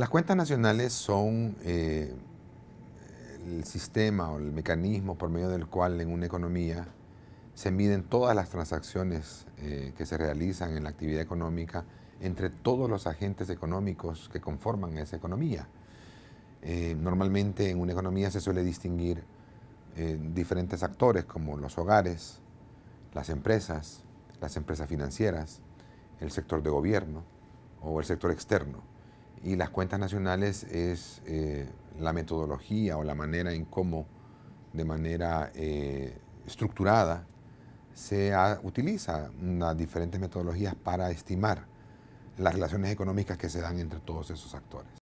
Las cuentas nacionales son eh, el sistema o el mecanismo por medio del cual en una economía se miden todas las transacciones eh, que se realizan en la actividad económica entre todos los agentes económicos que conforman esa economía. Eh, normalmente en una economía se suele distinguir diferentes actores como los hogares, las empresas, las empresas financieras, el sector de gobierno o el sector externo. Y las cuentas nacionales es eh, la metodología o la manera en cómo, de manera eh, estructurada, se utiliza las diferentes metodologías para estimar las relaciones económicas que se dan entre todos esos actores.